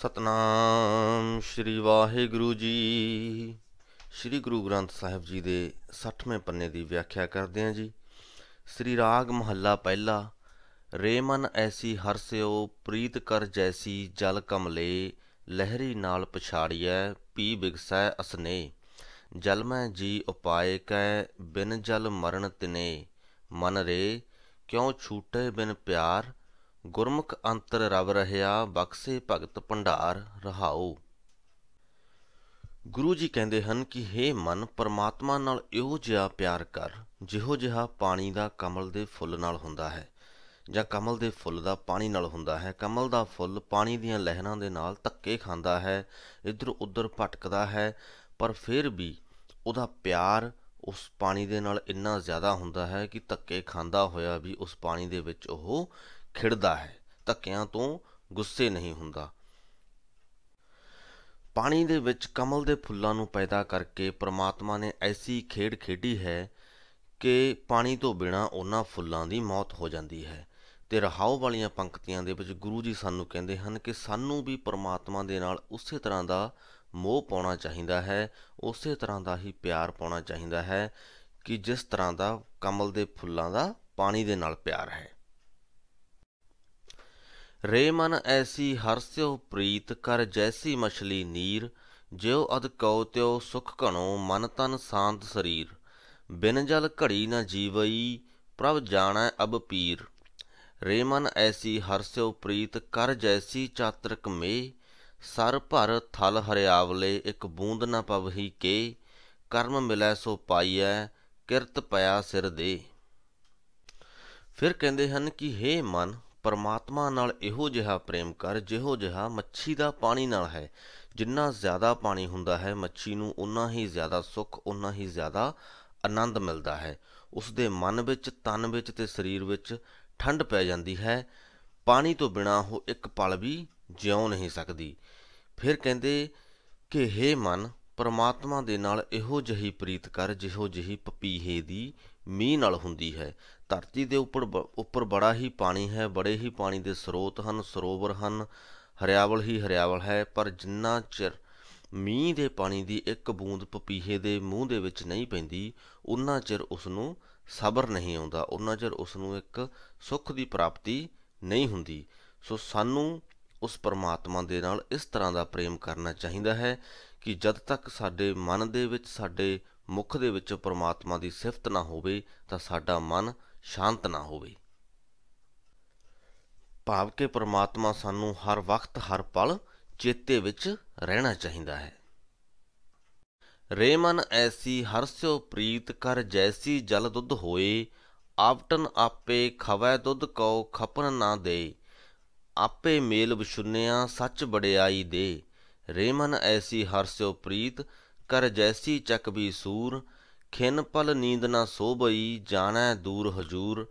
ਸਤਨਾਮ ਸ੍ਰੀ ਵਾਹਿਗੁਰੂ ਜੀ ਸ੍ਰੀ ਗੁਰੂ ਗ੍ਰੰਥ ਸਾਹਿਬ ਜੀ ਦੇ 60ਵੇਂ ਪੰਨੇ ਦੀ ਵਿਆਖਿਆ ਕਰਦੇ ਹਾਂ ਜੀ ਸ੍ਰੀ ਰਾਗ ਮਹੱਲਾ ਪਹਿਲਾ ਰੇਮਨ ਐਸੀ ਹਰਸਿਓ ਪ੍ਰੀਤ ਕਰ ਜੈਸੀ ਜਲ ਕਮਲੇ ਲਹਿਰੀ ਨਾਲ ਪਛਾੜੀਐ ਪੀ ਬਿਗਸੈ ਅਸਨੇ ਜਲ ਮੈਂ ਜੀ ਉਪਾਏ ਕੈ ਬਿਨ ਜਲ ਮਰਨ ਤਿਨੇ ਮਨ ਰੇ ਕਿਉ ਛੂਟੇ ਬਿਨ ਪਿਆਰ ਗੁਰਮੁਖ ਅੰਤਰ ਰਵ ਰਹਾ ਬਖਸੇ ਭਗਤ ਭੰਡਾਰ ਰਹਾਉ ਗੁਰੂ ਜੀ ਕਹਿੰਦੇ ਹਨ ਕਿ हे ਮਨ ਪਰਮਾਤਮਾ ਨਾਲ ਇਹੋ ਜਿਹਾ ਪਿਆਰ ਕਰ ਜਿਹੋ ਜਿਹਾ ਪਾਣੀ ਦਾ ਕਮਲ ਦੇ ਫੁੱਲ ਨਾਲ ਹੁੰਦਾ ਹੈ ਜਾਂ ਕਮਲ ਦੇ ਫੁੱਲ ਦਾ ਪਾਣੀ ਨਾਲ ਹੁੰਦਾ ਹੈ ਕਮਲ ਦਾ ਫੁੱਲ ਪਾਣੀ ਦੀਆਂ ਲਹਿਰਾਂ ਦੇ ਨਾਲ ਧੱਕੇ ਖਾਂਦਾ ਹੈ ਇਧਰ ਉਧਰ ਭਟਕਦਾ ਹੈ ਪਰ ਫਿਰ ਵੀ ਉਹਦਾ ਪਿਆਰ ਉਸ ਪਾਣੀ ਦੇ ਨਾਲ ਇੰਨਾ ਜ਼ਿਆਦਾ ਹੁੰਦਾ ਹੈ ਕਿ ਧੱਕੇ ਖਾਂਦਾ ਹੋਇਆ ਵੀ ਉਸ ਪਾਣੀ ਦੇ ਵਿੱਚ ਉਹ ਖਿੜਦਾ ਹੈ ਧੱਕਿਆਂ ਤੋਂ ਗੁੱਸੇ ਨਹੀਂ ਹੁੰਦਾ ਪਾਣੀ ਦੇ ਵਿੱਚ ਕਮਲ ਦੇ ਫੁੱਲਾਂ ਨੂੰ ਪੈਦਾ ਕਰਕੇ ਪ੍ਰਮਾਤਮਾ ਨੇ ਐਸੀ ਖੇਡ ਖੇਡੀ ਹੈ ਕਿ ਪਾਣੀ ਤੋਂ ਬਿਨਾ ਉਹਨਾਂ ਫੁੱਲਾਂ ਦੀ ਮੌਤ ਹੋ ਜਾਂਦੀ ਹੈ ਤੇ ਰਹਾਉ ਵਾਲੀਆਂ ਪੰਕਤੀਆਂ ਦੇ ਵਿੱਚ ਗੁਰੂ ਜੀ ਸਾਨੂੰ ਕਹਿੰਦੇ ਹਨ ਕਿ ਸਾਨੂੰ ਵੀ ਪ੍ਰਮਾਤਮਾ ਦੇ ਨਾਲ ਉਸੇ ਤਰ੍ਹਾਂ ਦਾ ਮੋਹ ਪਾਉਣਾ ਚਾਹੀਦਾ ਹੈ ਉਸੇ ਤਰ੍ਹਾਂ ਦਾ ਹੀ ਪਿਆਰ ਪਾਉਣਾ ਚਾਹੀਦਾ ਹੈ ਕਿ ਜਿਸ ਤਰ੍ਹਾਂ ਦਾ ਕਮਲ ਦੇ ਫੁੱਲਾਂ ਦਾ ਪਾਣੀ ਦੇ ਨਾਲ ਪਿਆਰ ਹੈ ਰੇ ਮਨ ਐਸੀ ਹਰਸਿਓ ਪ੍ਰੀਤ ਕਰ ਜੈਸੀ ਮਛਲੀ ਨੀਰ ਜਿਉ ਅਦ ਕਉ ਤਿਉ ਸੁਖ ਘਣੋ ਮਨ ਤਨ ਸ਼ਾਂਤ ਸਰੀਰ ਬਿਨ ਜਲ ਘੜੀ ਨ ਜੀਵਈ ਪ੍ਰਭ ਜਾਣੈ ਅਬ ਪੀਰ ਰੇ ਮਨ ਐਸੀ ਹਰਸਿਓ ਪ੍ਰੀਤ ਕਰ ਜੈਸੀ ਚਾਤਰਕ ਮੇ ਸਰ ਭਰ ਥਲ ਹਰਿਆਵਲੇ ਇਕ ਬੂੰਦ ਨ ਪਵਹੀ ਕੇ ਕਰਮ ਮਿਲੈ ਸੋ ਪਾਈਐ ਕਿਰਤ ਪਿਆ ਸਿਰ ਦੇ ਫਿਰ ਕਹਿੰਦੇ ਹਨ ਕਿ ਹੇ ਮਨ ਪਰਮਾਤਮਾ ਨਾਲ ਇਹੋ ਜਿਹਾ ਪ੍ਰੇਮ ਕਰ ਜਿਹੋ ਜਿਹਾ ਮੱਛੀ ਦਾ ਪਾਣੀ ਨਾਲ ਹੈ ਜਿੰਨਾ ਜ਼ਿਆਦਾ ਪਾਣੀ ਹੁੰਦਾ ਹੈ ਮੱਛੀ ਨੂੰ ਉਨਾ ਹੀ ਜ਼ਿਆਦਾ ਸੁੱਖ ਉਨਾ ਹੀ ਜ਼ਿਆਦਾ ਆਨੰਦ ਮਿਲਦਾ ਹੈ ਉਸ ਦੇ ਮਨ ਵਿੱਚ ਤਨ ਵਿੱਚ ਤੇ ਸਰੀਰ ਵਿੱਚ ਠੰਡ ਪੈ ਜਾਂਦੀ ਹੈ ਪਾਣੀ ਤੋਂ ਬਿਨਾ ਉਹ ਇੱਕ ਪਲ ਵੀ ਜਿਉ ਨਹੀਂ ਸਕਦੀ ਫਿਰ ਕਹਿੰਦੇ ਕਿ हे ਮਨ ਪਰਮਾਤਮਾ ਦੇ ਨਾਲ ਇਹੋ ਜਹੀ ਪ੍ਰੀਤ ਕਰ ਜਿਹੋ ਜਹੀ ਪਪੀਹੇ ਦੀ ਮੀਂਹ ਨਾਲ ਹੁੰਦੀ ਹੈ ਧਰਤੀ ਦੇ ਉੱਪਰ ਉੱਪਰ ਬੜਾ ਹੀ ਪਾਣੀ ਹੈ ਬੜੇ ਹੀ ਪਾਣੀ ਦੇ ਸਰੋਤ ਹਨ ਸਰੋਵਰ ਹਨ ਹਰਿਆਵਲ ਹੀ ਹਰਿਆਵਲ ਹੈ ਪਰ ਜਿੰਨਾ ਚਿਰ ਮੀਂਹ ਦੇ ਪਾਣੀ ਦੀ ਇੱਕ ਬੂੰਦ ਪਪੀਹੇ ਦੇ ਮੂੰਹ ਦੇ ਵਿੱਚ ਨਹੀਂ ਪੈਂਦੀ ਉਹਨਾਂ ਚਿਰ ਉਸ ਨੂੰ ਸਬਰ ਨਹੀਂ ਆਉਂਦਾ ਉਹਨਾਂ ਚਿਰ ਉਸ ਨੂੰ ਇੱਕ ਸੁੱਖ ਦੀ ਪ੍ਰਾਪਤੀ ਨਹੀਂ ਹੁੰਦੀ ਸੋ ਸਾਨੂੰ ਉਸ ਪਰਮਾਤਮਾ ਦੇ ਨਾਲ ਇਸ ਤਰ੍ਹਾਂ ਦਾ ਪ੍ਰੇਮ ਕਰਨਾ ਚਾਹੀਦਾ ਹੈ ਕਿ ਜਦ ਤੱਕ ਸਾਡੇ ਮਨ ਦੇ ਵਿੱਚ ਸਾਡੇ ਮੁਖ ਦੇ ਵਿੱਚ ਪਰਮਾਤਮਾ ਦੀ ਸਿਫਤ ਨਾ ਹੋਵੇ ਤਾਂ ਸਾਡਾ ਮਨ ਸ਼ਾਂਤ ਨਾ ਹੋਵੇ ਭਾਵ ਕਿ ਪ੍ਰਮਾਤਮਾ ਸਾਨੂੰ ਹਰ ਵਕਤ ਹਰ ਪਲ ਚੇਤੇ ਵਿੱਚ ਰਹਿਣਾ ਚਾਹੀਦਾ ਹੈ ਰੇਮਨ ਐਸੀ ਹਰਸਿਓ ਪ੍ਰੀਤ ਕਰ ਜੈਸੀ ਜਲ ਦੁੱਧ ਹੋਏ ਆਪਟਨ ਆਪੇ ਖਵੈ ਦੁੱਧ ਕਉ ਖਪਨ ਨਾ ਦੇ ਆਪੇ ਮੇਲ ਬਿਸ਼ੁੰਨਿਆ ਸੱਚ ਬੜਿਆਈ ਦੇ ਰੇਮਨ ਐਸੀ ਹਰਸਿਓ ਪ੍ਰੀਤ ਕਰ ਜੈਸੀ ਚੱਕ ਵੀ ਸੂਰ ਖਿੰਨ ਪਲ ਨੀਂਦ ਨਾ ਸੋਭਈ ਜਾਣੈ ਦੂਰ ਹਜੂਰ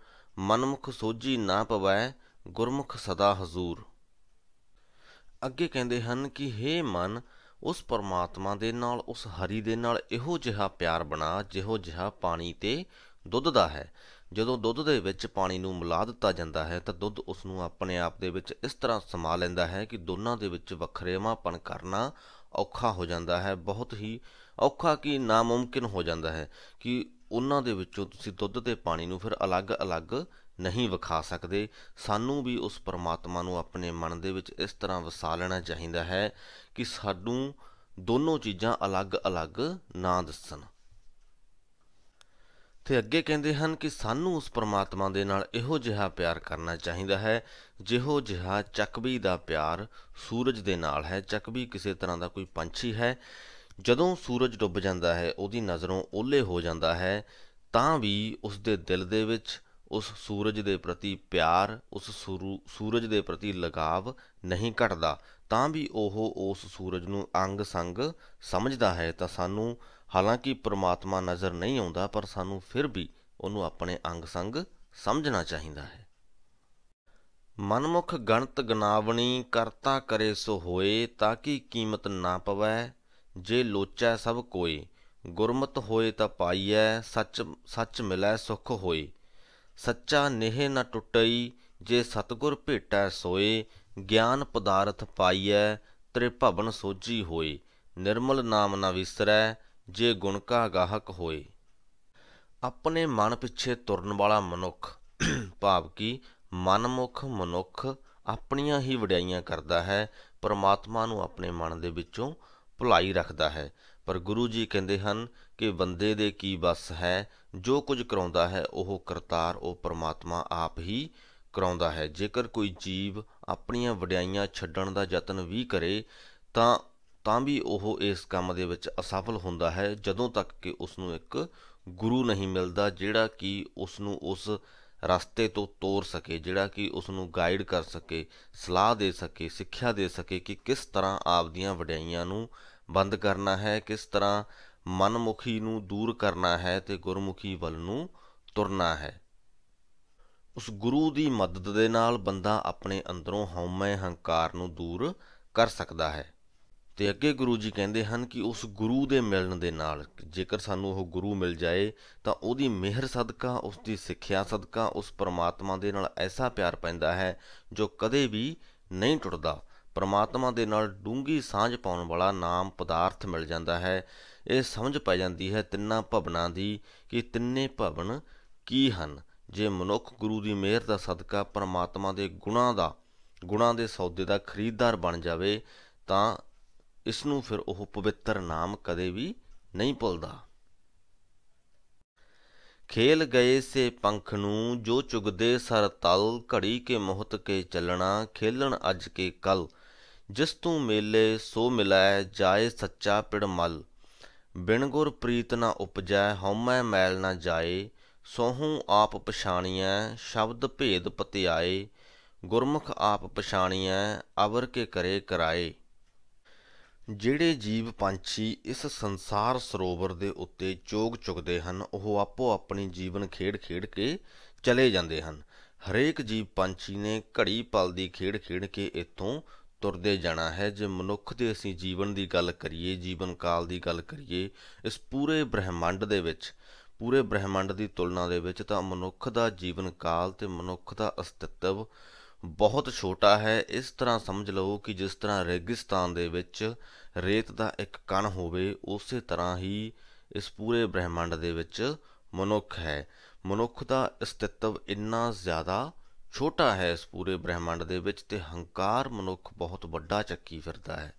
ਮਨਮੁਖ ਸੋਜੀ ਨਾ ਪਵੈ ਗੁਰਮੁਖ ਸਦਾ ਹਜ਼ੂਰ ਅੱਗੇ ਕਹਿੰਦੇ ਹਨ ਕਿ हे ਮਨ ਉਸ ਪਰਮਾਤਮਾ ਦੇ ਨਾਲ ਉਸ ਹਰੀ ਦੇ ਨਾਲ ਇਹੋ ਜਿਹਾ ਪਿਆਰ ਬਣਾ ਜਿਹੋ ਜਿਹਾ ਪਾਣੀ ਤੇ ਦੁੱਧ ਦਾ ਹੈ ਜਦੋਂ ਦੁੱਧ ਦੇ ਵਿੱਚ ਪਾਣੀ ਨੂੰ ਮਿਲਾ ਦਿੱਤਾ ਜਾਂਦਾ ਹੈ ਤਾਂ ਦੁੱਧ ਉਸ ਨੂੰ ਆਪਣੇ ਆਪ ਦੇ ਵਿੱਚ ਇਸ ਤਰ੍ਹਾਂ ਸਮਾ ਲੈਂਦਾ ਹੈ ਕਿ ਦੋਨਾਂ ਦੇ ਵਿੱਚ ਵੱਖਰੇਵਾਂਪਨ ਕਰਨਾ ਔਖਾ ਹੋ ਜਾਂਦਾ ਹੈ ਬਹੁਤ ਹੀ ਔਖਾ ਕੀ ਨਾਮੁਮਕਿਨ ਹੋ ਜਾਂਦਾ ਹੈ ਕਿ ਉਹਨਾਂ ਦੇ ਵਿੱਚੋਂ ਤੁਸੀਂ ਦੁੱਧ ਤੇ ਪਾਣੀ ਨੂੰ ਫਿਰ ਅਲੱਗ-ਅਲੱਗ ਨਹੀਂ ਵਿਖਾ ਸਕਦੇ ਸਾਨੂੰ ਵੀ ਉਸ ਪਰਮਾਤਮਾ ਨੂੰ ਆਪਣੇ ਮਨ ਦੇ ਵਿੱਚ ਇਸ ਤਰ੍ਹਾਂ ਵਸਾ ਲੈਣਾ ਚਾਹੀਦਾ ਹੈ ਕਿ ਸਾਨੂੰ ਦੋਨੋਂ ਚੀਜ਼ਾਂ ਅਲੱਗ-ਅਲੱਗ ਨਾ ਦੱਸਣ ਤੇ ਅੱਗੇ ਕਹਿੰਦੇ ਹਨ ਕਿ ਸਾਨੂੰ ਉਸ ਪਰਮਾਤਮਾ ਦੇ ਨਾਲ ਇਹੋ ਜਿਹਾ ਪਿਆਰ ਕਰਨਾ ਚਾਹੀਦਾ ਹੈ ਜਿਹੋ ਜਿਹਾ ਚੱਕਬੀ ਦਾ ਪਿਆਰ ਸੂਰਜ ਦੇ ਨਾਲ ਹੈ ਚੱਕਬੀ ਕਿਸੇ ਤਰ੍ਹਾਂ ਦਾ ਕੋਈ ਪੰਛੀ ਹੈ ਜਦੋਂ ਸੂਰਜ ਡੁੱਬ ਜਾਂਦਾ ਹੈ ਉਹਦੀ ਨਜ਼ਰੋਂ ਓਲੇ ਹੋ ਜਾਂਦਾ ਹੈ ਤਾਂ ਵੀ ਉਸ ਦੇ ਦਿਲ ਦੇ ਵਿੱਚ ਉਸ ਸੂਰਜ ਦੇ ਪ੍ਰਤੀ ਪਿਆਰ ਉਸ ਸੂਰਜ ਦੇ ਪ੍ਰਤੀ ਲਗਾਵ ਨਹੀਂ ਘਟਦਾ ਤਾਂ ਵੀ ਉਹ ਉਸ ਸੂਰਜ ਨੂੰ ਅੰਗ ਸੰਗ ਸਮਝਦਾ ਹੈ ਤਾਂ ਸਾਨੂੰ ਹਾਲਾਂਕਿ ਪ੍ਰਮਾਤਮਾ ਨਜ਼ਰ ਨਹੀਂ ਆਉਂਦਾ ਪਰ ਸਾਨੂੰ ਫਿਰ ਵੀ ਉਹਨੂੰ ਆਪਣੇ ਅੰਗ ਸੰਗ ਸਮਝਣਾ ਚਾਹੀਦਾ ਹੈ ਮਨਮੁਖ ਗਣਤ ਗਨਾਵਣੀ ਕਰਤਾ ਕਰੇ ਸੋ ਹੋਏ ਤਾਂ ਕਿ ਕੀਮਤ ਨਾ ਪਵੇ ਜੇ ਲੋਚੈ ਸਭ ਕੋਈ ਗੁਰਮਤ ਹੋਏ ਤਾਂ ਪਾਈਐ ਸੱਚ ਸੱਚ ਮਿਲੈ ਸੁਖ ਹੋਏ ਸੱਚਾ ਨਿਹ ਨ ਟੁੱਟਈ ਜੇ ਸਤਗੁਰ ਭੇਟੈ ਸੋਏ ਗਿਆਨ ਪਦਾਰਥ ਪਾਈਐ ਤ੍ਰਿ ਭਵਨ ਸੋਜੀ ਹੋਏ ਨਿਰਮਲ ਨਾਮ ਨਾ ਵਿਸਰੈ ਜੇ ਗੁਣ ਕਾ ਗਾਹਕ ਹੋਏ ਆਪਣੇ ਮਨ ਪਿੱਛੇ ਤੁਰਨ ਵਾਲਾ ਮਨੁੱਖ ਭਾਵ ਕਿ ਮਨਮੁਖ ਮਨੁੱਖ ਆਪਣੀਆਂ ਹੀ ਵਡਿਆਈਆਂ ਕਰਦਾ ਹੈ ਪਰਮਾਤਮਾ ਨੂੰ ਆਪਣੇ ਮਨ ਦੇ ਵਿੱਚੋਂ ਭੁਲਾਈ ਰੱਖਦਾ ਹੈ ਪਰ ਗੁਰੂ ਜੀ ਕਹਿੰਦੇ ਹਨ ਕਿ ਬੰਦੇ ਦੇ ਕੀ ਬਸ ਹੈ ਜੋ ਕੁਝ ਕਰਾਉਂਦਾ ਹੈ ਉਹ ਕਰਤਾਰ ਉਹ ਪਰਮਾਤਮਾ ਆਪ ਹੀ ਕਰਾਉਂਦਾ ਹੈ ਜੇਕਰ ਕੋਈ ਜੀਵ ਆਪਣੀਆਂ ਵਡਿਆਈਆਂ ਛੱਡਣ ਦਾ ਯਤਨ ਵੀ ਕਰੇ ਤਾਂ ਤਾਂ ਵੀ ਉਹ ਇਸ ਕੰਮ ਦੇ ਵਿੱਚ ਅਸਫਲ ਹੁੰਦਾ ਹੈ ਜਦੋਂ ਤੱਕ ਕਿ ਉਸ ਨੂੰ ਇੱਕ ਗੁਰੂ ਨਹੀਂ ਮਿਲਦਾ ਜਿਹੜਾ ਕਿ ਉਸ ਨੂੰ ਉਸ ਰਸਤੇ ਤੋਂ ਤੋਰ ਸਕੇ ਜਿਹੜਾ ਕਿ ਉਸ ਨੂੰ ਗਾਈਡ ਕਰ ਸਕੇ ਸਲਾਹ ਦੇ ਸਕੇ ਸਿੱਖਿਆ ਦੇ ਸਕੇ ਕਿ ਕਿਸ ਤਰ੍ਹਾਂ ਆਪਦੀਆਂ ਵਡਿਆਈਆਂ ਨੂੰ ਬੰਦ ਕਰਨਾ ਹੈ ਕਿਸ ਤਰ੍ਹਾਂ ਮਨਮੁਖੀ ਨੂੰ ਦੂਰ ਕਰਨਾ ਹੈ ਤੇ ਗੁਰਮੁਖੀ ਵੱਲ ਨੂੰ ਤੁਰਨਾ ਹੈ ਉਸ ਗੁਰੂ ਦੀ ਮਦਦ ਦੇ ਨਾਲ ਬੰਦਾ ਆਪਣੇ ਅੰਦਰੋਂ ਹਉਮੈ ਹੰਕਾਰ ਨੂੰ ਦੂਰ ਕਰ ਸਕਦਾ ਹੈ ਤੇ ਅੱਗੇ ਗੁਰੂ ਜੀ ਕਹਿੰਦੇ ਹਨ ਕਿ ਉਸ ਗੁਰੂ ਦੇ ਮਿਲਣ ਦੇ ਨਾਲ ਜੇਕਰ ਸਾਨੂੰ ਉਹ ਗੁਰੂ ਮਿਲ ਜਾਏ ਤਾਂ ਉਹਦੀ ਮਿਹਰ ਸਦਕਾ ਉਸ ਦੀ ਸਿੱਖਿਆ ਸਦਕਾ ਉਸ ਪਰਮਾਤਮਾ ਦੇ ਨਾਲ ਐਸਾ ਪਿਆਰ ਪੈਂਦਾ ਹੈ ਜੋ ਕਦੇ ਵੀ ਨਹੀਂ ਟੁੱਟਦਾ ਪਰਮਾਤਮਾ ਦੇ ਨਾਲ ਡੂੰਗੀ ਸਾਂਝ ਪਾਉਣ ਵਾਲਾ ਨਾਮ ਪਦਾਰਥ ਮਿਲ ਜਾਂਦਾ ਹੈ ਇਹ ਸਮਝ ਪੈ ਜਾਂਦੀ ਹੈ ਤਿੰਨਾਂ ਭਵਨਾਂ ਦੀ ਕਿ ਤਿੰਨੇ ਭਵਨ ਕੀ ਹਨ ਜੇ ਮਨੁੱਖ ਗੁਰੂ ਦੀ ਮਿਹਰ ਦਾ ਸਦਕਾ ਪਰਮਾਤਮਾ ਦੇ ਗੁਣਾ ਦਾ ਗੁਣਾ ਦੇ ਸੌਦੇ ਦਾ ਖਰੀਦਦਾਰ ਬਣ ਜਾਵੇ ਤਾਂ ਇਸ ਨੂੰ ਫਿਰ ਉਹ ਪਵਿੱਤਰ ਨਾਮ ਕਦੇ ਵੀ ਨਹੀਂ ਭੁੱਲਦਾ ਖੇਲ ਗਏ ਸੇ ਪੰਖ ਨੂੰ ਜੋ ਚੁਗਦੇ ਸਰ ਤਲ ਘੜੀ ਕੇ ਮੋਹਤ ਕੇ ਚੱਲਣਾ ਖੇਲਣ ਅੱਜ ਕੇ ਕੱਲ ਜਿਸ ਤੂੰ ਮੇਲੇ ਸੋ ਮਿਲਾਇ ਜਾਏ ਸੱਚਾ ਪਿੜ ਮਲ ਬਿਨ ਗੁਰ ਪ੍ਰੀਤ ਨਾ ਉਪਜੈ ਹਉਮੈ ਮੈਲ ਨਾ ਜਾਏ ਸੋਹੂ ਆਪ ਪਛਾਣੀਐ ਸ਼ਬਦ ਭੇਦ ਪਤਿਆਏ ਗੁਰਮੁਖ ਆਪ ਪਛਾਣੀਐ ਅਵਰ ਕੇ ਕਰੇ ਕਰਾਏ ਜਿਹੜੇ ਜੀਵ ਪੰਛੀ ਇਸ ਸੰਸਾਰ ਸਰੋਵਰ ਦੇ ਉੱਤੇ ਚੋਗ ਚੁਗਦੇ ਹਨ ਉਹ ਆਪੋ ਆਪਣੀ ਜੀਵਨ ਖੇਡ ਖੇਡ ਕੇ ਚਲੇ ਜਾਂਦੇ ਹਨ ਹਰੇਕ ਜੀਵ ਪੰਛੀ ਨੇ ਘੜੀ ਪਲ ਦੀ ਖੇਡ ਖੇਡ ਕੇ ਇੱਥੋਂ ਤੁਰਦੇ ਜਾਣਾ ਹੈ ਜੇ ਮਨੁੱਖ ਦੇ ਅਸੀਂ ਜੀਵਨ ਦੀ ਗੱਲ ਕਰੀਏ ਜੀਵਨ ਕਾਲ ਦੀ ਗੱਲ ਕਰੀਏ ਇਸ ਪੂਰੇ ਬ੍ਰਹਿਮੰਡ ਦੇ ਵਿੱਚ ਪੂਰੇ ਬ੍ਰਹਿਮੰਡ ਦੀ ਤੁਲਨਾ ਦੇ ਵਿੱਚ ਤਾਂ ਮਨੁੱਖ ਦਾ ਜੀਵਨ ਕਾਲ ਤੇ ਮਨੁੱਖ ਦਾ ਅਸਤਿਤਵ ਬਹੁਤ ਛੋਟਾ ਹੈ ਇਸ ਤਰ੍ਹਾਂ ਸਮਝ ਲਓ ਕਿ ਜਿਸ ਤਰ੍ਹਾਂ ਰੇਗਿਸਤਾਨ ਦੇ ਵਿੱਚ ਰੇਤ ਦਾ ਇੱਕ ਕਣ ਹੋਵੇ ਉਸੇ ਤਰ੍ਹਾਂ ਹੀ ਇਸ ਪੂਰੇ ਬ੍ਰਹਿਮੰਡ ਦੇ ਵਿੱਚ ਮਨੁੱਖ ਹੈ ਮਨੁੱਖ ਦਾ ਅਸਤਿਤਵ ਇੰਨਾ ਜ਼ਿਆਦਾ ਛੋਟਾ ਹੈ ਇਸ ਪੂਰੇ ਬ੍ਰਹਿਮੰਡ ਦੇ ਵਿੱਚ ਤੇ ਹੰਕਾਰ ਮਨੁੱਖ ਬਹੁਤ ਵੱਡਾ ਚੱਕੀ ਫਿਰਦਾ ਹੈ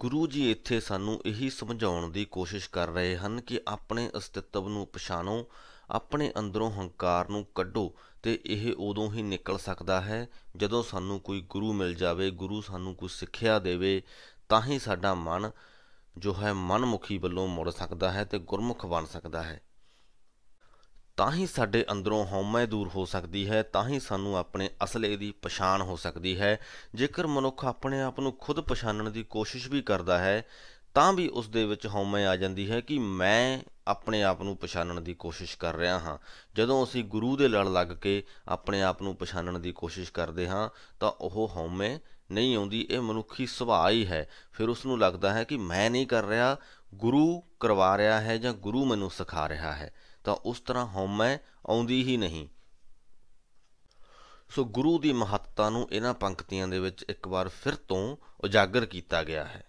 ਗੁਰੂ ਜੀ ਇੱਥੇ ਸਾਨੂੰ ਇਹੀ ਸਮਝਾਉਣ ਦੀ ਕੋਸ਼ਿਸ਼ ਕਰ ਰਹੇ ਹਨ ਕਿ ਆਪਣੇ ਅਸਤਿਤਵ ਨੂੰ ਪਛਾਣੋ ਆਪਣੇ ਅੰਦਰੋਂ ਹੰਕਾਰ ਨੂੰ ਕੱਢੋ ਤੇ ਇਹ ਉਦੋਂ ਹੀ ਨਿਕਲ ਸਕਦਾ ਹੈ ਜਦੋਂ ਸਾਨੂੰ ਕੋਈ ਗੁਰੂ ਮਿਲ ਜਾਵੇ ਗੁਰੂ ਸਾਨੂੰ ਕੋਈ ਸਿੱਖਿਆ ਦੇਵੇ ਤਾਂ ਹੀ ਸਾਡਾ ਮਨ ਜੋ ਹੈ ਮਨਮੁਖੀ ਵੱਲੋਂ ਮੁੜ ਸਕਦਾ ਹੈ ਤੇ ਗੁਰਮੁਖ ਬਣ ਸਕਦਾ ਹੈ ਤਾਂ ਹੀ ਸਾਡੇ ਅੰਦਰੋਂ ਹਉਮੈ ਦੂਰ ਹੋ ਸਕਦੀ ਹੈ ਤਾਂ ਹੀ ਸਾਨੂੰ ਆਪਣੇ ਅਸਲੇ ਦੀ ਪਛਾਣ ਹੋ ਸਕਦੀ ਹੈ ਜੇਕਰ ਮਨੁੱਖ ਆਪਣੇ ਆਪ ਨੂੰ ਖੁਦ ਪਛਾਣਨ ਦੀ ਕੋਸ਼ਿਸ਼ ਵੀ ਕਰਦਾ ਹੈ ਤਾਂ ਵੀ ਉਸ ਦੇ ਵਿੱਚ ਹਉਮੈ ਆ ਜਾਂਦੀ ਹੈ ਕਿ ਮੈਂ ਆਪਣੇ ਆਪ ਨੂੰ ਪਛਾਣਨ ਦੀ ਕੋਸ਼ਿਸ਼ ਕਰ ਰਿਹਾ ਹਾਂ ਜਦੋਂ ਅਸੀਂ ਗੁਰੂ ਦੇ ਲੜ ਲੱਗ ਕੇ ਆਪਣੇ ਆਪ ਨੂੰ ਪਛਾਣਨ ਦੀ ਕੋਸ਼ਿਸ਼ ਕਰਦੇ ਹਾਂ ਤਾਂ ਉਹ ਹਉਮੈ ਨਹੀਂ ਆਉਂਦੀ ਇਹ ਮਨੁੱਖੀ ਸੁਭਾਅ ਹੀ ਹੈ ਫਿਰ ਉਸ ਨੂੰ ਲੱਗਦਾ ਹੈ ਕਿ ਮੈਂ ਨਹੀਂ ਕਰ ਰਿਹਾ ਗੁਰੂ ਕਰਵਾ ਰਿਹਾ ਹੈ ਜਾਂ ਗੁਰੂ ਮੈਨੂੰ ਸਿਖਾ ਰਿਹਾ ਹੈ ਤਾਂ ਉਸ ਤਰ੍ਹਾਂ ਹਉਮੈ ਆਉਂਦੀ ਹੀ ਨਹੀਂ ਸੋ ਗੁਰੂ ਦੀ ਮਹੱਤਤਾ ਨੂੰ ਇਹਨਾਂ ਪੰਕਤੀਆਂ ਦੇ ਵਿੱਚ ਇੱਕ ਵਾਰ ਫਿਰ ਤੋਂ ਉਜਾਗਰ ਕੀਤਾ ਗਿਆ ਹੈ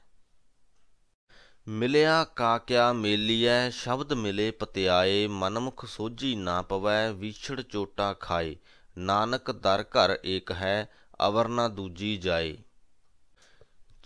ਮਿਲਿਆ ਕਾਕਿਆ ਮੇਲੀਐ ਸ਼ਬਦ ਮਿਲੇ ਪਤਿਆਏ ਮਨਮੁਖ ਸੋਝੀ ਨਾ ਪਵੈ ਵਿਛੜ ਚੋਟਾ ਖਾਏ ਨਾਨਕ ਦਰ ਘਰ ਏਕ ਹੈ ਅਵਰ ਨਾ ਦੂਜੀ ਜਾਏ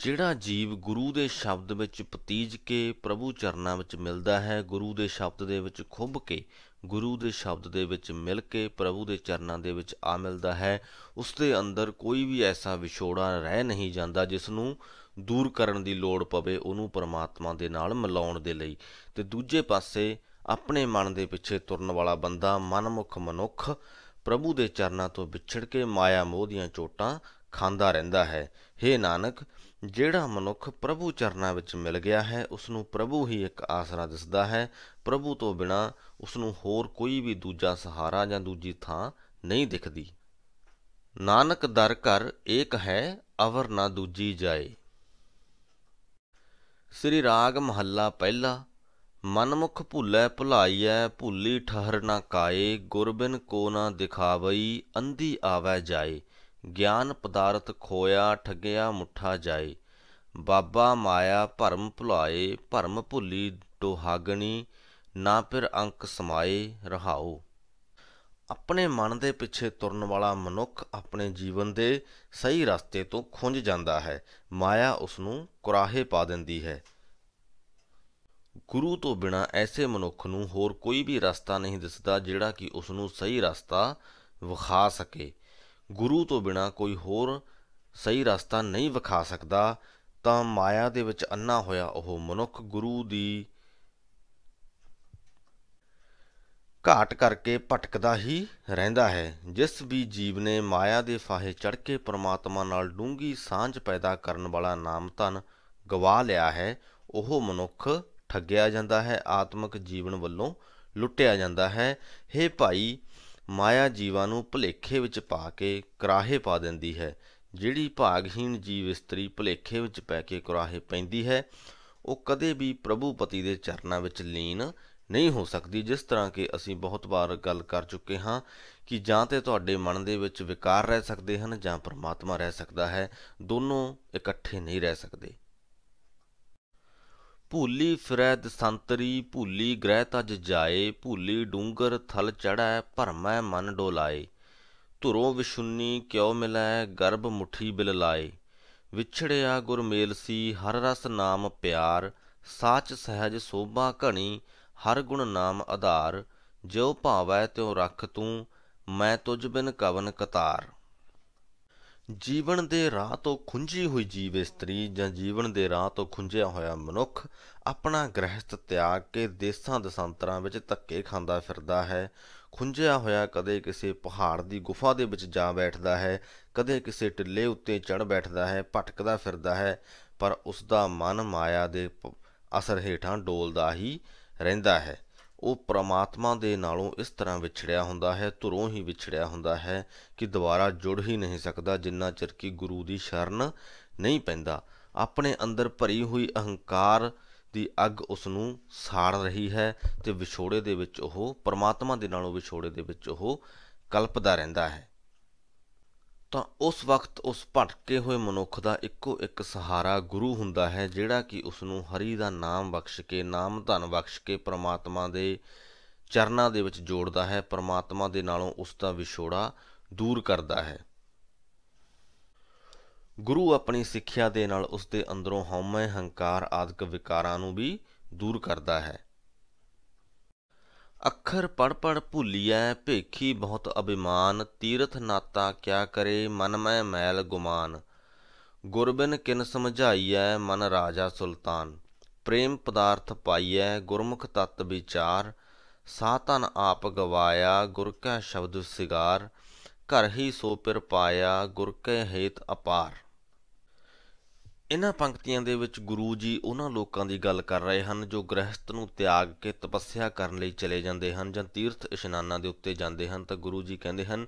ਜਿਹੜਾ ਜੀਵ ਗੁਰੂ ਦੇ ਸ਼ਬਦ ਵਿੱਚ ਪਤੀਜ ਕੇ ਪ੍ਰਭੂ ਚਰਨਾਂ ਵਿੱਚ ਮਿਲਦਾ ਹੈ ਗੁਰੂ ਦੇ ਸ਼ਬਦ ਦੇ ਵਿੱਚ ਖੁੱਭ ਕੇ ਗੁਰੂ ਦੇ ਸ਼ਬਦ ਦੇ ਵਿੱਚ ਮਿਲ ਕੇ ਪ੍ਰਭੂ ਦੇ ਚਰਨਾਂ ਦੇ ਵਿੱਚ ਆ ਮਿਲਦਾ ਹੈ ਉਸ ਦੇ ਅੰਦਰ ਕੋਈ ਵੀ ਐਸਾ ਵਿਛੋੜਾ ਰਹਿ ਨਹੀਂ ਜਾਂਦਾ ਜਿਸ ਨੂੰ ਦੂਰ ਕਰਨ ਦੀ ਲੋੜ ਪਵੇ ਉਹਨੂੰ ਪਰਮਾਤਮਾ ਦੇ ਨਾਲ ਮਿਲਾਉਣ ਦੇ ਲਈ ਤੇ ਦੂਜੇ ਪਾਸੇ ਆਪਣੇ ਮਨ ਦੇ ਪਿੱਛੇ ਤੁਰਨ ਵਾਲਾ ਬੰਦਾ ਮਨਮੁਖ ਮਨੁੱਖ ਪ੍ਰਭੂ ਦੇ ਚਰਨਾਂ ਤੋਂ ਵਿਛੜ ਕੇ ਮਾਇਆ ਮੋਹ ਦੀਆਂ ਚੋਟਾਂ ਖਾਂਦਾ ਰਹਿੰਦਾ ਹੈ ਹੇ ਨਾਨਕ ਜਿਹੜਾ ਮਨੁੱਖ ਪ੍ਰਭੂ ਚਰਨਾਂ ਵਿੱਚ ਮਿਲ ਗਿਆ ਹੈ ਉਸ ਨੂੰ ਪ੍ਰਭੂ ਹੀ ਇੱਕ ਆਸਰਾ ਦਿਸਦਾ ਹੈ ਪ੍ਰਭੂ ਤੋਂ ਬਿਨਾ ਉਸ ਨੂੰ ਹੋਰ ਕੋਈ ਵੀ ਦੂਜਾ ਸਹਾਰਾ ਜਾਂ ਦੂਜੀ ਥਾਂ ਨਹੀਂ ਦਿਖਦੀ ਨਾਨਕ ਦਰ ਘਰ ਏਕ ਹੈ ਅਵਰ ਨਾ ਦੂਜੀ ਜਾਏ ਸ੍ਰੀ ਰਾਗ ਮਹੱਲਾ ਪਹਿਲਾ ਮਨਮੁਖ ਭੁੱਲੇ ਭੁਲਾਈਐ ਭੁੱਲੀ ਠਹਰ ਨਾ ਕਾਏ ਗੁਰਬਿਨ ਕੋ ਨਾ ਦਿਖਾਵਈ ਅੰਧੀ ਆਵੈ ਜਾਏ ਗਿਆਨ ਪਦਾਰਥ ਖੋਇਆ ਠੱਗਿਆ ਮੁੱਠਾ ਜਾਏ ਬਾਬਾ ਮਾਇਆ ਭਰਮ ਭੁਲਾਏ ਭਰਮ ਭੁੱਲੀ ਟੋਹਾਗਣੀ ਨਾ ਫਿਰ ਅੰਕ ਸਮਾਏ ਰਹਾਓ ਆਪਣੇ ਮਨ ਦੇ ਪਿੱਛੇ ਤੁਰਨ ਵਾਲਾ ਮਨੁੱਖ ਆਪਣੇ ਜੀਵਨ ਦੇ ਸਹੀ ਰਸਤੇ ਤੋਂ ਖੁੰਝ ਜਾਂਦਾ ਹੈ ਮਾਇਆ ਉਸ ਨੂੰ ਕੁਰਾਹੇ ਪਾ ਦਿੰਦੀ ਹੈ ਗੁਰੂ ਤੋਂ ਬਿਨਾ ਐਸੇ ਮਨੁੱਖ ਨੂੰ ਹੋਰ ਕੋਈ ਵੀ ਰਸਤਾ ਨਹੀਂ ਦਿਸਦਾ ਜਿਹੜਾ ਕਿ ਉਸ ਨੂੰ ਸਹੀ ਰਸਤਾ ਵਿਖਾ ਸਕੇ ਗੁਰੂ ਤੋਂ ਬਿਨਾ ਕੋਈ ਹੋਰ ਸਹੀ ਰਸਤਾ ਨਹੀਂ ਵਿਖਾ ਸਕਦਾ ਤਾਂ ਮਾਇਆ ਦੇ ਵਿੱਚ ਅੰਨਾ ਹੋਇਆ ਉਹ ਮਨੁੱਖ ਗੁਰੂ ਦੀ ਘਾਟ ਕਰਕੇ ਭਟਕਦਾ ਹੀ ਰਹਿੰਦਾ ਹੈ ਜਿਸ ਵੀ ਜੀਵ ਨੇ ਮਾਇਆ ਦੇ ਫਾਹੇ ਚੜ ਕੇ ਪ੍ਰਮਾਤਮਾ ਨਾਲ ਡੂੰਗੀ ਸਾਂਝ ਪੈਦਾ ਕਰਨ ਵਾਲਾ ਨਾਮ ਧਨ ਗਵਾ ਲਿਆ ਹੈ ਉਹ ਮਨੁੱਖ ਠੱਗਿਆ ਜਾਂਦਾ ਹੈ ਆਤਮਿਕ ਜੀਵਨ ਵੱਲੋਂ ਲੁੱਟਿਆ ਜਾਂਦਾ ਹੈ हे ਭਾਈ ਮਾਇਆ ਜੀਵਾਂ ਨੂੰ ਭੁਲੇਖੇ ਵਿੱਚ ਪਾ ਕੇ ਕਰਾਹੇ ਪਾ ਦਿੰਦੀ ਹੈ ਜਿਹੜੀ ਭਾਗਹੀਣ ਜੀਵ ਇਸਤਰੀ ਭੁਲੇਖੇ ਵਿੱਚ ਪੈ ਕੇ ਕਰਾਹੇ ਪੈਂਦੀ ਹੈ ਉਹ ਕਦੇ ਵੀ ਪ੍ਰਭੂ ਪਤੀ ਦੇ ਚਰਨਾਂ ਵਿੱਚ ਲੀਨ ਨਹੀਂ ਹੋ ਸਕਦੀ ਜਿਸ ਤਰ੍ਹਾਂ ਕਿ ਅਸੀਂ ਬਹੁਤ ਵਾਰ ਗੱਲ ਕਰ ਚੁੱਕੇ ਹਾਂ ਕਿ ਜਾਂ ਤੇ ਤੁਹਾਡੇ ਮਨ ਦੇ ਵਿੱਚ ਵਿਕਾਰ ਰਹਿ ਸਕਦੇ ਹਨ ਜਾਂ ਪਰਮਾਤਮਾ ਰਹਿ ਸਕਦਾ ਹੈ ਦੋਨੋਂ ਇਕੱਠੇ ਨਹੀਂ ਰਹਿ ਸਕਦੇ ਭੂਲੀ ਫਰੈਦ ਸੰਤਰੀ ਭੂਲੀ ਗ੍ਰਹਿ ਤਜ ਜਾਏ ਭੂਲੀ ਡੂੰਗਰ ਥਲ ਚੜਾ ਭਰਮੈ ਮਨ ਡੋਲਾਏ ਧੁਰੋਂ ਵਿਸ਼ੁੰਨੀ ਕਿਉ ਮਿਲੈ ਗਰਭ ਮੁਠੀ ਬਿਲ ਲਾਏ ਵਿਛੜਿਆ ਗੁਰਮੇਲ ਸੀ ਹਰ ਰਸ ਨਾਮ ਪਿਆਰ ਸਾਚ ਸਹਜ ਸੋਭਾ ਘਣੀ ਹਰ ਗੁਣ ਨਾਮ ਆਧਾਰ ਜੋ ਭਾਵੈ ਤਿਉ ਰੱਖ ਤੂੰ ਮੈਂ ਤੁਜ ਬਿਨ ਕਵਨ ਕਤਾਰ ਜੀਵਨ ਦੇ ਰਾਹ ਤੋਂ ਖੁੰਝੀ ਹੋਈ ਜੀਵ ਇਸਤਰੀ ਜਾਂ ਜੀਵਨ ਦੇ ਰਾਹ ਤੋਂ ਖੁੰਝਿਆ ਹੋਇਆ ਮਨੁੱਖ ਆਪਣਾ ਗ੍ਰਹਿਸਤ ਤਿਆਗ ਕੇ ਦੇਸਾਂ ਦਸਾਂਤਰਾਂ ਵਿੱਚ ਧੱਕੇ ਖਾਂਦਾ ਫਿਰਦਾ ਹੈ ਖੁੰਝਿਆ ਹੋਇਆ ਕਦੇ ਕਿਸੇ ਪਹਾੜ ਦੀ ਗੁਫਾ ਦੇ ਵਿੱਚ ਜਾ ਬੈਠਦਾ ਹੈ ਕਦੇ ਕਿਸੇ ਟਿੱਲੇ ਉੱਤੇ ਚੜ ਬੈਠਦਾ ਹੈ ਭਟਕਦਾ ਫਿਰਦਾ ਹੈ ਪਰ ਉਸ ਦਾ ਮਨ ਮਾਇਆ ਦੇ ਅਸਰ ਹੇਠਾਂ ਡੋਲਦਾ ਹੀ ਰਹਿੰਦਾ ਹੈ ਉਹ ਪ੍ਰਮਾਤਮਾ ਦੇ ਨਾਲੋਂ ਇਸ ਤਰ੍ਹਾਂ ਵਿਛੜਿਆ ਹੁੰਦਾ ਹੈ ਧੁਰੋਂ ਹੀ ਵਿਛੜਿਆ ਹੁੰਦਾ ਹੈ ਕਿ ਦੁਬਾਰਾ ਜੁੜ ਹੀ ਨਹੀਂ ਸਕਦਾ ਜਿੰਨਾ ਚਿਰ ਕੀ ਗੁਰੂ ਦੀ ਸ਼ਰਨ ਨਹੀਂ ਪੈਂਦਾ ਆਪਣੇ ਅੰਦਰ ਭਰੀ ਹੋਈ ਅਹੰਕਾਰ ਦੀ ਅੱਗ ਉਸ ਨੂੰ ਸਾੜ ਰਹੀ ਹੈ ਤੇ ਵਿਛੋੜੇ ਦੇ ਵਿੱਚ ਉਹ ਪ੍ਰਮਾਤਮਾ ਦੇ ਨਾਲੋਂ ਵਿਛੋੜੇ ਦੇ ਵਿੱਚ ਉਹ ਕਲਪਦਾ ਰਹਿੰਦਾ ਹੈ ਤਾਂ ਉਸ ਵਕਤ ਉਸ ਭਟਕੇ ਹੋਏ ਮਨੁੱਖ ਦਾ ਇੱਕੋ ਇੱਕ ਸਹਾਰਾ ਗੁਰੂ ਹੁੰਦਾ ਹੈ ਜਿਹੜਾ ਕਿ ਉਸ ਨੂੰ ਹਰੀ ਦਾ ਨਾਮ ਬਖਸ਼ ਕੇ ਨਾਮ ਧਨ ਬਖਸ਼ ਕੇ ਪ੍ਰਮਾਤਮਾ ਦੇ ਚਰਨਾਂ ਦੇ ਵਿੱਚ ਜੋੜਦਾ ਹੈ ਪ੍ਰਮਾਤਮਾ ਦੇ ਨਾਲੋਂ ਉਸ ਦਾ ਵਿਛੋੜਾ ਦੂਰ ਕਰਦਾ ਹੈ ਗੁਰੂ ਆਪਣੀ ਸਿੱਖਿਆ ਦੇ ਨਾਲ ਉਸ ਦੇ ਅੰਦਰੋਂ ਹਉਮੈ ਹੰਕਾਰ ਆਦਿਕ ਵਿਕਾਰਾਂ ਨੂੰ ਵੀ ਦੂਰ ਕਰਦਾ ਹੈ ਅੱਖਰ ਪੜ ਪੜ ਭੁੱਲੀਐ ਭੇਖੀ ਬਹੁਤ ਅਭਿਮਾਨ ਤੀਰਥ ਨਾਤਾ ਕਿਆ ਕਰੇ ਮਨ ਮੈਂ ਮੈਲ ਗੁਮਾਨ ਗੁਰਬਿਨ ਕਿਨ ਸਮਝਾਈਐ ਮਨ ਰਾਜਾ ਸੁਲਤਾਨ ਪ੍ਰੇਮ ਪਦਾਰਥ ਪਾਈਐ ਗੁਰਮੁਖ ਤਤ ਵਿਚਾਰ ਸਾਤਨ ਆਪ ਗਵਾਇਆ ਗੁਰ ਕੈ ਸ਼ਬਦ ਸਿਗਾਰ ਘਰ ਹੀ ਸੋ ਪਿਰ ਪਾਇਆ ਗੁਰ ਕੈ ਹੇਤ ਅਪਾਰ ਇਹਨਾਂ ਪੰਕਤੀਆਂ ਦੇ ਵਿੱਚ ਗੁਰੂ ਜੀ ਉਹਨਾਂ ਲੋਕਾਂ ਦੀ ਗੱਲ ਕਰ ਰਹੇ ਹਨ ਜੋ ਗ੍ਰਹਿਸਥ ਨੂੰ ਤਿਆਗ ਕੇ ਤਪੱਸਿਆ ਕਰਨ ਲਈ ਚਲੇ ਜਾਂਦੇ ਹਨ ਜਾਂ ਤੀਰਥ ਇਸ਼ਨਾਨਾਂ ਦੇ ਉੱਤੇ ਜਾਂਦੇ ਹਨ ਤਾਂ ਗੁਰੂ ਜੀ ਕਹਿੰਦੇ ਹਨ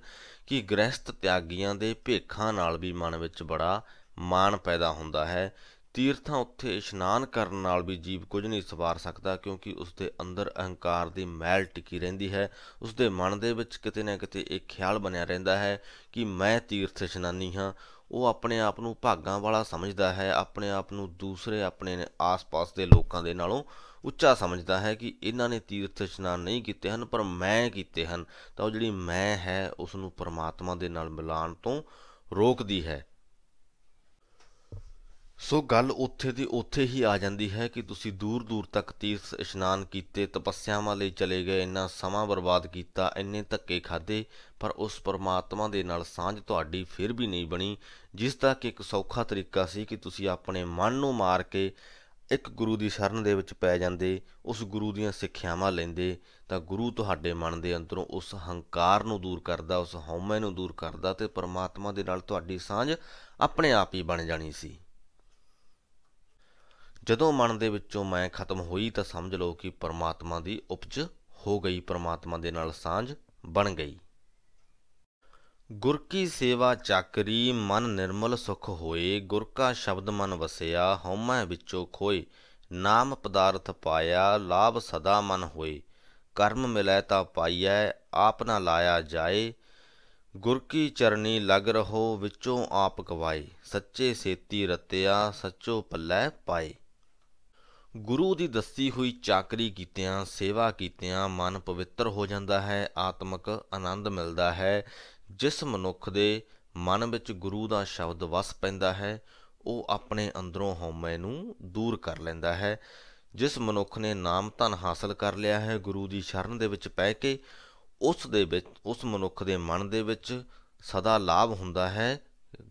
ਕਿ ਗ੍ਰਹਿਸਥ ਤਿਆਗੀਆਂ ਦੇ ਭੇਖਾਂ ਨਾਲ ਵੀ ਮਨ ਵਿੱਚ ਬੜਾ ਮਾਣ ਪੈਦਾ ਹੁੰਦਾ ਹੈ ਤੀਰਥਾਂ ਉੱਤੇ ਇਸ਼ਨਾਨ ਕਰਨ ਨਾਲ ਵੀ ਜੀਵ ਕੁਝ ਨਹੀਂ ਸਵਾਰ ਸਕਦਾ ਕਿਉਂਕਿ ਉਸ ਦੇ ਅੰਦਰ ਅਹੰਕਾਰ ਦੀ ਮੈਲ ਟਿਕੀ ਰਹਿੰਦੀ ਹੈ ਉਸ ਦੇ ਮਨ ਦੇ ਵਿੱਚ ਕਿਤੇ ਨਾ ਕਿਤੇ ਇਹ ਖਿਆਲ ਬਣਿਆ ਰਹਿੰਦਾ ਹੈ ਕਿ ਮੈਂ ਤੀਰਥ ਇਸ਼ਨਾਨੀ ਹਾਂ ਉਹ ਆਪਣੇ ਆਪ ਨੂੰ ਭਾਗਾਂ ਵਾਲਾ ਸਮਝਦਾ ਹੈ ਆਪਣੇ ਆਪ ਨੂੰ ਦੂਸਰੇ ਆਪਣੇ ਆਸ-ਪਾਸ ਦੇ ਲੋਕਾਂ ਦੇ ਨਾਲੋਂ ਉੱਚਾ ਸਮਝਦਾ ਹੈ ਕਿ ਇਹਨਾਂ ਨੇ ਤੀਰਥ ਇਸ਼ਨਾਨ ਨਹੀਂ ਕੀਤੇ ਹਨ ਪਰ ਮੈਂ ਕੀਤੇ ਹਨ ਤਾਂ ਉਹ ਜਿਹੜੀ ਮੈਂ ਹੈ ਉਸ ਨੂੰ ਪਰਮਾਤਮਾ ਦੇ ਨਾਲ ਮਿਲਾਨ ਤੋਂ ਰੋਕਦੀ ਹੈ ਸੋ ਗੱਲ ਉੱਥੇ ਦੀ ਉੱਥੇ ਹੀ ਆ ਜਾਂਦੀ ਹੈ ਕਿ ਤੁਸੀਂ ਦੂਰ ਦੂਰ ਤੱਕ ਤੀਰਥ ਇਸ਼ਨਾਨ ਕੀਤੇ ਤਪੱਸਿਆਵਾਂ ਲਈ ਚਲੇ ਗਏ ਇੰਨਾ ਸਮਾਂ ਬਰਬਾਦ ਕੀਤਾ ਇੰਨੇ ਧੱਕੇ ਖਾਦੇ ਪਰ ਉਸ ਪਰਮਾਤਮਾ ਦੇ ਨਾਲ ਸਾਂਝ ਤੁਹਾਡੀ ਫਿਰ ਵੀ ਨਹੀਂ ਬਣੀ ਜਿਸ ਦਾ ਕਿ ਇੱਕ ਸੌਖਾ ਤਰੀਕਾ ਸੀ ਕਿ ਤੁਸੀਂ ਆਪਣੇ ਮਨ ਨੂੰ ਮਾਰ ਕੇ ਇੱਕ ਗੁਰੂ ਦੀ ਸ਼ਰਨ ਦੇ ਵਿੱਚ ਪੈ ਜਾਂਦੇ ਉਸ ਗੁਰੂ ਦੀਆਂ ਸਿੱਖਿਆਵਾਂ ਲੈਂਦੇ ਤਾਂ ਗੁਰੂ ਤੁਹਾਡੇ ਮਨ ਦੇ ਅੰਦਰੋਂ ਉਸ ਹੰਕਾਰ ਨੂੰ ਦੂਰ ਕਰਦਾ ਉਸ ਹਉਮੈ ਨੂੰ ਦੂਰ ਕਰਦਾ ਤੇ ਪਰਮਾਤਮਾ ਦੇ ਨਾਲ ਤੁਹਾਡੀ ਸਾਂਝ ਆਪਣੇ ਆਪ ਹੀ ਬਣ ਜਾਣੀ ਸੀ ਜਦੋਂ ਮਨ ਦੇ ਵਿੱਚੋਂ ਮੈਂ ਖਤਮ ਹੋਈ ਤਾਂ ਸਮਝ ਲਓ ਕਿ ਪਰਮਾਤਮਾ ਦੀ ਉਪਜ ਹੋ ਗਈ ਪਰਮਾਤਮਾ ਦੇ ਨਾਲ ਸਾਂਝ ਬਣ ਗਈ ਗੁਰ ਕੀ ਸੇਵਾ ਚੱਕਰੀ ਮਨ ਨਿਰਮਲ ਸੁਖ ਹੋਏ ਗੁਰ ਕਾ ਸ਼ਬਦ ਮਨ ਵਸਿਆ ਹਉਮੈ ਵਿੱਚੋਂ ਖੋਏ ਨਾਮ ਪਦਾਰਥ ਪਾਇਆ ਲਾਭ ਸਦਾ ਮਨ ਹੋਏ ਕਰਮ ਮਿਲੈ ਤਾਂ ਪਾਈਐ ਆਪ ਨਾ ਲਾਇਆ ਜਾਏ ਗੁਰ ਕੀ ਚਰਨੀ ਲਗ ਰਹੋ ਵਿੱਚੋਂ ਆਪ ਕਵਾਏ ਸੱਚੇ ਸੇਤੀ ਰਤਿਆ ਸੱਚੋ ਪੱਲੇ ਪਾਏ ਗੁਰੂ ਦੀ ਦੱਸੀ ਹੋਈ ਚਾਕਰੀ ਕੀਤਿਆਂ ਸੇਵਾ ਕੀਤਿਆਂ ਮਨ ਪਵਿੱਤਰ ਹੋ ਜਾਂਦਾ ਹੈ ਆਤਮਿਕ ਆਨੰਦ ਮਿਲਦਾ ਹੈ ਜਿਸ ਮਨੁੱਖ ਦੇ ਮਨ ਵਿੱਚ ਗੁਰੂ ਦਾ ਸ਼ਬਦ ਵਸ ਪੈਂਦਾ ਹੈ ਉਹ ਆਪਣੇ ਅੰਦਰੋਂ ਹਉਮੈ ਨੂੰ ਦੂਰ ਕਰ ਲੈਂਦਾ ਹੈ ਜਿਸ ਮਨੁੱਖ ਨੇ ਨਾਮ ਧਨ ਹਾਸਲ ਕਰ ਲਿਆ ਹੈ ਗੁਰੂ ਦੀ ਸ਼ਰਨ ਦੇ ਵਿੱਚ ਪੈ ਕੇ ਉਸ ਦੇ ਵਿੱਚ ਉਸ ਮਨੁੱਖ ਦੇ ਮਨ ਦੇ ਵਿੱਚ ਸਦਾ ਲਾਭ ਹੁੰਦਾ ਹੈ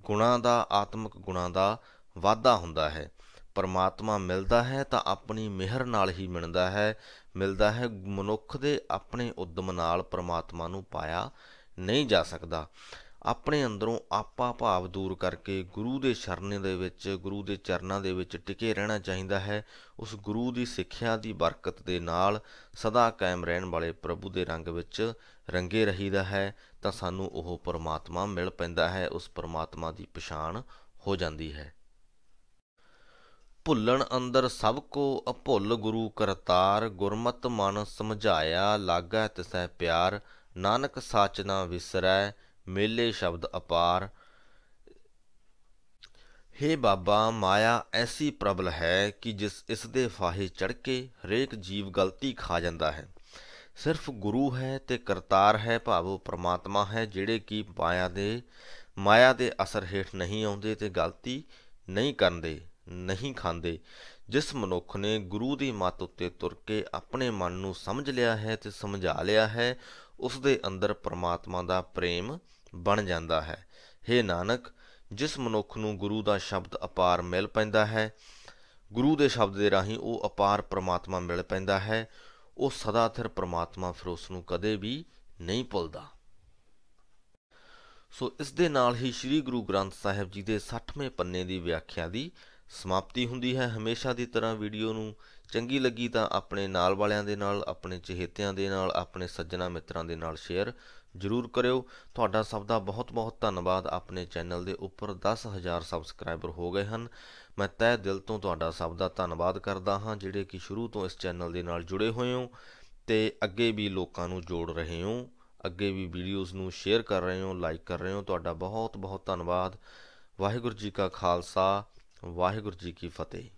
ਗੁਣਾ ਦਾ ਆਤਮਿਕ ਗੁਣਾ ਦਾ ਵਾਧਾ ਹੁੰਦਾ ਹੈ ਪਰਮਾਤਮਾ ਮਿਲਦਾ ਹੈ ਤਾਂ ਆਪਣੀ ਮਿਹਰ ਨਾਲ ਹੀ ਮਿਲਦਾ ਹੈ ਮਿਲਦਾ ਹੈ ਮਨੁੱਖ ਦੇ ਆਪਣੇ ਉਦਮ ਨਾਲ ਪਰਮਾਤਮਾ ਨੂੰ ਪਾਇਆ ਨਹੀਂ ਜਾ ਸਕਦਾ ਆਪਣੇ ਅੰਦਰੋਂ ਆਪਾ ਭਾਵ ਦੂਰ ਕਰਕੇ ਗੁਰੂ ਦੇ ਸ਼ਰਨੇ ਦੇ ਵਿੱਚ ਗੁਰੂ ਦੇ ਚਰਨਾਂ ਦੇ ਵਿੱਚ ਟਿਕੇ ਰਹਿਣਾ ਚਾਹੀਦਾ ਹੈ ਉਸ ਗੁਰੂ ਦੀ ਸਿੱਖਿਆ ਦੀ ਬਰਕਤ ਦੇ ਨਾਲ ਸਦਾ ਕਾਇਮ ਰਹਿਣ ਵਾਲੇ ਪ੍ਰਭੂ ਦੇ ਰੰਗ ਵਿੱਚ ਰੰਗੇ ਰਹੀਦਾ ਹੈ ਤਾਂ ਸਾਨੂੰ ਉਹ ਪਰਮਾਤਮਾ ਮਿਲ ਪੈਂਦਾ ਹੈ ਉਸ ਪਰਮਾਤਮਾ ਦੀ ਪਛਾਣ ਹੋ ਜਾਂਦੀ ਹੈ ਭੁੱਲਣ ਅੰਦਰ ਸਭ ਕੋ ਅਭੁੱਲ ਗੁਰੂ ਕਰਤਾਰ ਗੁਰਮਤ ਮਨ ਸਮਝਾਇਆ ਲਾਗਾ ਤਸੈ ਪਿਆਰ ਨਾਨਕ ਸਾਚ ਨਾ ਵਿਸਰੈ ਮੇਲੇ ਸ਼ਬਦ ਅਪਾਰ ਹੇ ਬਾਬਾ ਮਾਇਆ ਐਸੀ ਪ੍ਰਬਲ ਹੈ ਕਿ ਜਿਸ ਇਸ ਦੇ ਫਾਹੇ ਚੜ ਕੇ ਹਰੇਕ ਜੀਵ ਗਲਤੀ ਖਾ ਜਾਂਦਾ ਹੈ ਸਿਰਫ ਗੁਰੂ ਹੈ ਤੇ ਕਰਤਾਰ ਹੈ ਭਾਵੋ ਪ੍ਰਮਾਤਮਾ ਹੈ ਜਿਹੜੇ ਕੀ ਮਾਇਆ ਦੇ ਮਾਇਆ ਦੇ ਅਸਰ ਹੇਠ ਨਹੀਂ ਆਉਂਦੇ ਤੇ ਗਲਤੀ ਨਹੀਂ ਕਰਦੇ ਨਹੀਂ ਖਾਂਦੇ ਜਿਸ ਮਨੁੱਖ ਨੇ ਗੁਰੂ ਦੀ ਮੱਤ ਉੱਤੇ ਤੁਰ ਕੇ ਆਪਣੇ ਮਨ ਨੂੰ ਸਮਝ ਲਿਆ ਹੈ ਤੇ ਸਮਝਾ ਲਿਆ ਹੈ ਉਸ ਦੇ ਅੰਦਰ ਪਰਮਾਤਮਾ ਦਾ ਪ੍ਰੇਮ ਬਣ ਜਾਂਦਾ ਹੈ हे ਨਾਨਕ ਜਿਸ ਮਨੁੱਖ ਨੂੰ ਗੁਰੂ ਦਾ ਸ਼ਬਦ ਅਪਾਰ ਮਿਲ ਪੈਂਦਾ ਹੈ ਗੁਰੂ ਦੇ ਸ਼ਬਦ ਦੇ ਰਾਹੀਂ ਉਹ ਅਪਾਰ ਪਰਮਾਤਮਾ ਮਿਲ ਪੈਂਦਾ ਹੈ ਉਹ ਸਦਾ ਸਿਰ ਪਰਮਾਤਮਾ ਫਿਰ ਉਸ ਨੂੰ ਕਦੇ ਵੀ ਨਹੀਂ ਭੁੱਲਦਾ ਸੋ ਇਸ ਦੇ ਨਾਲ ਹੀ ਸ੍ਰੀ ਗੁਰੂ ਗ੍ਰੰਥ ਸਾਹਿਬ ਜੀ ਦੇ 60ਵੇਂ ਪੰਨੇ ਦੀ ਵਿਆਖਿਆ ਦੀ ਸਮਾਪਤੀ ਹੁੰਦੀ ਹੈ ਹਮੇਸ਼ਾ ਦੀ ਤਰ੍ਹਾਂ ਵੀਡੀਓ ਨੂੰ ਚੰਗੀ ਲੱਗੀ ਤਾਂ ਆਪਣੇ ਨਾਲ ਵਾਲਿਆਂ ਦੇ ਨਾਲ ਆਪਣੇ ਚਹੇਤਿਆਂ ਦੇ ਨਾਲ ਆਪਣੇ ਸੱਜਣਾ ਮਿੱਤਰਾਂ ਦੇ ਨਾਲ ਸ਼ੇਅਰ ਜ਼ਰੂਰ ਕਰਿਓ ਤੁਹਾਡਾ ਸਭ ਦਾ ਬਹੁਤ-ਬਹੁਤ ਧੰਨਵਾਦ ਆਪਣੇ ਚੈਨਲ ਦੇ ਉੱਪਰ 10000 ਸਬਸਕ੍ਰਾਈਬਰ ਹੋ ਗਏ ਹਨ ਮੈਂ ਤਹਿ ਦਿਲ ਤੋਂ ਤੁਹਾਡਾ ਸਭ ਦਾ ਧੰਨਵਾਦ ਕਰਦਾ ਹਾਂ ਜਿਹੜੇ ਕਿ ਸ਼ੁਰੂ ਤੋਂ ਇਸ ਚੈਨਲ ਦੇ ਨਾਲ ਜੁੜੇ ਹੋਏ ਹੋ ਤੇ ਅੱਗੇ ਵੀ ਲੋਕਾਂ ਨੂੰ ਜੋੜ ਰਹੇ ਹੋ ਅੱਗੇ ਵੀ ਵੀਡੀਓਜ਼ ਨੂੰ ਸ਼ੇਅਰ ਕਰ ਰਹੇ ਹੋ ਲਾਈਕ ਕਰ ਰਹੇ ਹੋ ਤੁਹਾਡਾ ਬਹੁਤ-ਬਹੁਤ ਧੰਨਵਾਦ ਵਾਹਿਗੁਰੂ ਜੀ ਕਾ ਖਾਲਸਾ ਵਾਹਿਗੁਰੂ ਜੀ ਕੀ ਫਤਿਹ